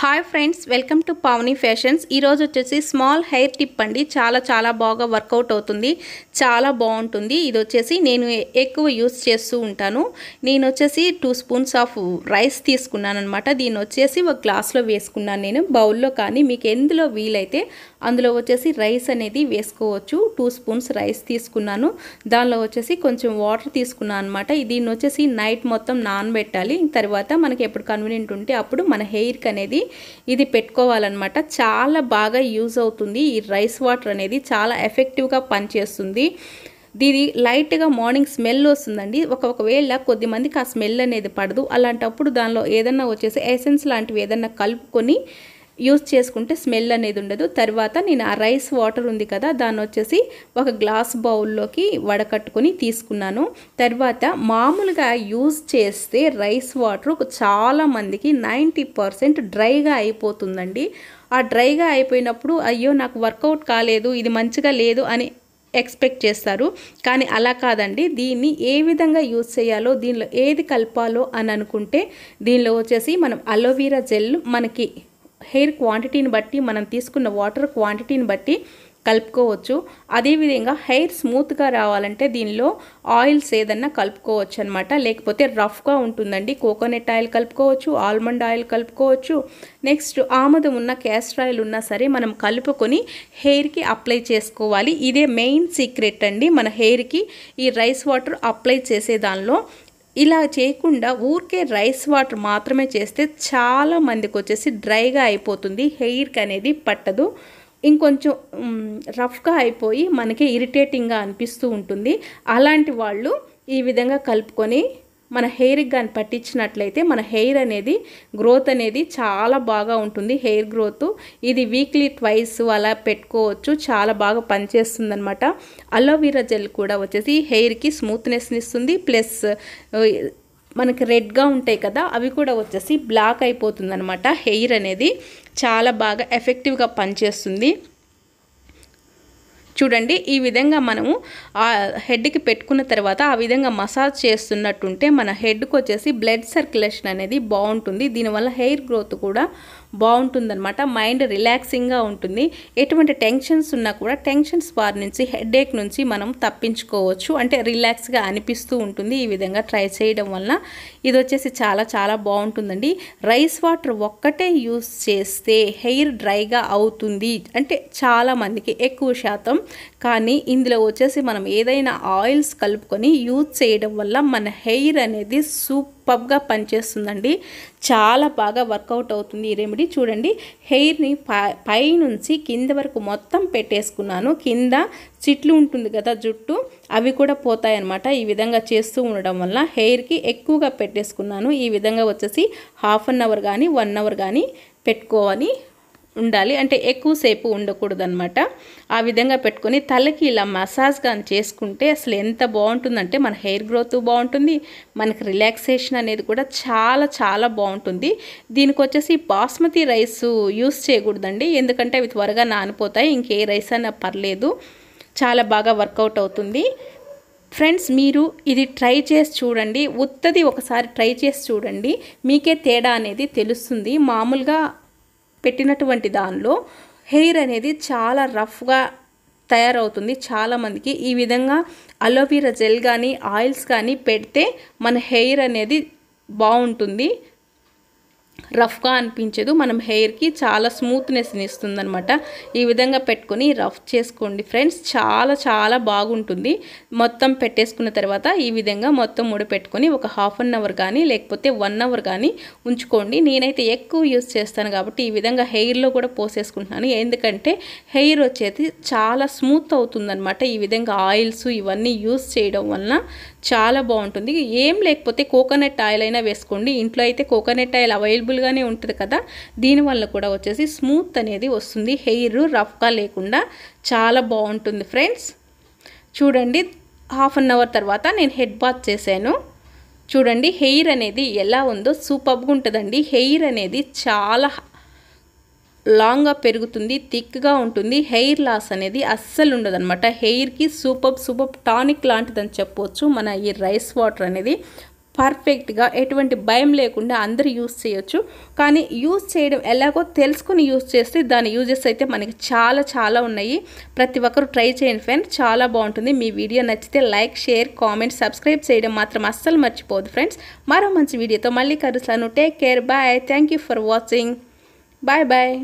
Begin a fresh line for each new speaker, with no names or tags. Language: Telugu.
hi friends welcome to Pavani fashions ఈరోజు వచ్చేసి స్మాల్ హెయిర్ టిప్ అండి చాలా చాలా బాగా వర్కౌట్ అవుతుంది చాలా బాగుంటుంది ఇది వచ్చేసి నేను ఎక్కువ యూస్ చేస్తూ ఉంటాను నేను వచ్చేసి టూ స్పూన్స్ ఆఫ్ రైస్ తీసుకున్నాను అనమాట దీన్ని వచ్చేసి ఒక గ్లాస్లో వేసుకున్నాను నేను బౌల్లో కానీ మీకు ఎందులో వీలైతే అందులో వచ్చేసి రైస్ అనేది వేసుకోవచ్చు టూ స్పూన్స్ రైస్ తీసుకున్నాను దానిలో వచ్చేసి కొంచెం వాటర్ తీసుకున్నాను అనమాట దీన్ని వచ్చేసి నైట్ మొత్తం నానబెట్టాలి తర్వాత మనకి ఎప్పుడు కన్వీనియంట్ ఉంటే అప్పుడు మన హెయిర్కి అనేది ఇది పెట్టుకోవాలన్నమాట చాలా బాగా యూజ్ అవుతుంది ఈ రైస్ వాటర్ అనేది చాలా ఎఫెక్టివ్గా పనిచేస్తుంది దీని లైట్గా మార్నింగ్ స్మెల్ వస్తుందండి ఒక ఒకవేళ మందికి ఆ స్మెల్ అనేది పడదు అలాంటప్పుడు దానిలో ఏదన్నా వచ్చేసి ఎసెన్స్ లాంటివి ఏదన్నా కలుపుకొని యూస్ చేసుకుంటే స్మెల్ అనేది ఉండదు తర్వాత నేను ఆ రైస్ వాటర్ ఉంది కదా దాన్ని వచ్చేసి ఒక గ్లాస్ బౌల్లోకి వడకట్టుకుని తీసుకున్నాను తర్వాత మామూలుగా యూజ్ చేస్తే రైస్ వాటర్ చాలామందికి నైంటీ పర్సెంట్ డ్రైగా అయిపోతుందండి ఆ డ్రైగా అయిపోయినప్పుడు అయ్యో నాకు వర్కౌట్ కాలేదు ఇది మంచిగా లేదు అని ఎక్స్పెక్ట్ చేస్తారు కానీ అలా కాదండి దీన్ని ఏ విధంగా యూజ్ చేయాలో దీనిలో ఏది కలపాలో అని అనుకుంటే దీనిలో వచ్చేసి మనం అలోవీరా జెల్ మనకి హెయిర్ క్వాంటిటీని బట్టి మనం తీసుకున్న వాటర్ క్వాంటిటీని బట్టి కలుపుకోవచ్చు అదేవిధంగా హెయిర్ స్మూత్గా రావాలంటే దీనిలో ఆయిల్స్ ఏదన్నా కలుపుకోవచ్చు అనమాట లేకపోతే రఫ్గా ఉంటుందండి కోకోనట్ ఆయిల్ కలుపుకోవచ్చు ఆల్మండ్ ఆయిల్ కలుపుకోవచ్చు నెక్స్ట్ ఆముదం ఉన్న క్యాస్టర్ ఆయిల్ ఉన్నా సరే మనం కలుపుకొని హెయిర్కి అప్లై చేసుకోవాలి ఇదే మెయిన్ సీక్రెట్ అండి మన హెయిర్కి ఈ రైస్ వాటర్ అప్లై చేసే దానిలో ఇలా చేయకుండా ఊరికే రైస్ వాటర్ మాత్రమే చేస్తే చాలా మందికి వచ్చేసి డ్రైగా అయిపోతుంది హెయిర్కి అనేది పట్టదు ఇంకొంచెం రఫ్గా అయిపోయి మనకి ఇరిటేటింగ్గా అనిపిస్తూ ఉంటుంది అలాంటి వాళ్ళు ఈ విధంగా కలుపుకొని మన హెయిర్కి కానీ పట్టించినట్లయితే మన హెయిర్ అనేది గ్రోత్ అనేది చాలా బాగా ఉంటుంది హెయిర్ గ్రోత్ ఇది వీక్లీ ట్వైస్ అలా పెట్టుకోవచ్చు చాలా బాగా పనిచేస్తుంది అనమాట అలోవెరా జెల్ కూడా వచ్చేసి హెయిర్కి స్మూత్నెస్ని ఇస్తుంది ప్లస్ మనకి రెడ్గా ఉంటాయి కదా అవి కూడా వచ్చేసి బ్లాక్ అయిపోతుందనమాట హెయిర్ అనేది చాలా బాగా ఎఫెక్టివ్గా పనిచేస్తుంది చూడండి ఈ విధంగా మనము ఆ హెడ్కి పెట్టుకున్న తర్వాత ఆ విధంగా మసాజ్ చేస్తున్నట్టుంటే మన హెడ్కి వచ్చేసి బ్లడ్ సర్క్యులేషన్ అనేది బాగుంటుంది దీనివల్ల హెయిర్ గ్రోత్ కూడా బాగుంటుందన్నమాట మైండ్ రిలాక్సింగ్గా ఉంటుంది ఎటువంటి టెన్షన్స్ ఉన్నా కూడా టెన్షన్స్ బార్ నుంచి హెడేక్ నుంచి మనం తప్పించుకోవచ్చు అంటే రిలాక్స్గా అనిపిస్తూ ఉంటుంది ఈ విధంగా ట్రై చేయడం వలన ఇది వచ్చేసి చాలా చాలా బాగుంటుందండి రైస్ వాటర్ ఒక్కటే యూస్ చేస్తే హెయిర్ డ్రైగా అవుతుంది అంటే చాలామందికి ఎక్కువ శాతం కానీ ఇందులో వచ్చేసి మనం ఏదైనా ఆయిల్స్ కలుపుకొని యూజ్ చేయడం వల్ల మన హెయిర్ అనేది సూప్ సూపర్గా పనిచేస్తుందండి చాలా బాగా వర్కౌట్ అవుతుంది ఈ రెమెడీ చూడండి హెయిర్ని పై నుంచి కింద వరకు మొత్తం పెట్టేసుకున్నాను కింద చిట్లు ఉంటుంది కదా జుట్టు అవి కూడా పోతాయన్నమాట ఈ విధంగా చేస్తూ ఉండడం వల్ల హెయిర్కి ఎక్కువగా పెట్టేసుకున్నాను ఈ విధంగా వచ్చేసి హాఫ్ అన్ అవర్ కానీ వన్ అవర్ కానీ పెట్టుకోవాలి ఉండాలి అంటే ఎక్కువసేపు ఉండకూడదనమాట ఆ విధంగా పెట్టుకొని తలకి ఇలా మసాజ్ కానీ చేసుకుంటే అసలు ఎంత బాగుంటుందంటే మన హెయిర్ గ్రోత్ బాగుంటుంది మనకు రిలాక్సేషన్ అనేది కూడా చాలా చాలా బాగుంటుంది దీనికి వచ్చేసి బాస్మతి రైస్ యూస్ చేయకూడదండి ఎందుకంటే అవి త్వరగా నానిపోతాయి ఇంకే రైస్ అయినా పర్లేదు చాలా బాగా వర్కౌట్ అవుతుంది ఫ్రెండ్స్ మీరు ఇది ట్రై చేసి చూడండి ఉత్తది ఒకసారి ట్రై చేసి చూడండి మీకే తేడా అనేది తెలుస్తుంది మామూలుగా పెట్టినటువంటి దానిలో హెయిర్ అనేది చాలా రఫ్గా తయారవుతుంది చాలామందికి ఈ విధంగా అలోవీరా జెల్ కానీ ఆయిల్స్ కానీ పెడితే మన హెయిర్ అనేది బాగుంటుంది రఫ్గా అనిపించదు మనం హెయిర్కి చాలా స్మూత్నెస్ని అనమాట ఈ విధంగా పెట్టుకొని రఫ్ చేసుకోండి ఫ్రెండ్స్ చాలా చాలా బాగుంటుంది మొత్తం పెట్టేసుకున్న తర్వాత ఈ విధంగా మొత్తం ముడి పెట్టుకొని ఒక హాఫ్ అన్ అవర్ కానీ లేకపోతే వన్ అవర్ కానీ ఉంచుకోండి నేనైతే ఎక్కువ యూస్ చేస్తాను కాబట్టి ఈ విధంగా హెయిర్లో కూడా పోసేసుకుంటున్నాను ఎందుకంటే హెయిర్ వచ్చేది చాలా స్మూత్ అవుతుందనమాట ఈ విధంగా ఆయిల్స్ ఇవన్నీ యూస్ చేయడం వలన చాలా బాగుంటుంది ఏం లేకపోతే కోకోనట్ ఆయిల్ అయినా వేసుకోండి ఇంట్లో అయితే కోకోనట్ ఆయిల్ అవైలబుల్ స్టేబుల్గానే ఉంటుంది కదా దీనివల్ల కూడా వచ్చేసి స్మూత్ అనేది వస్తుంది హెయిర్ రఫ్గా లేకుండా చాలా బాగుంటుంది ఫ్రెండ్స్ చూడండి హాఫ్ అన్ అవర్ తర్వాత నేను హెడ్ బాత్ చేశాను చూడండి హెయిర్ అనేది ఎలా ఉందో సూపర్గా ఉంటుందండి హెయిర్ అనేది చాలా లాంగ్గా పెరుగుతుంది థిక్గా ఉంటుంది హెయిర్ లాస్ అనేది అస్సలు ఉండదు అనమాట హెయిర్కి సూపర్ సూపర్ టానిక్ లాంటిదని చెప్పవచ్చు మన ఈ రైస్ వాటర్ అనేది పర్ఫెక్ట్గా ఎటువంటి భయం లేకుండా అందరూ యూస్ చేయొచ్చు కానీ యూస్ చేయడం ఎలాగో తెలుసుకుని యూస్ చేస్తే దాని యూజెస్ అయితే మనకి చాలా చాలా ఉన్నాయి ప్రతి ఒక్కరు ట్రై చేయండి ఫ్రెండ్ చాలా బాగుంటుంది మీ వీడియో నచ్చితే లైక్ షేర్ కామెంట్ సబ్స్క్రైబ్ చేయడం మాత్రం అస్సలు మర్చిపోదు ఫ్రెండ్స్ మరో మంచి వీడియోతో మళ్ళీ కలుస్తాను take care bye thank you for watching bye bye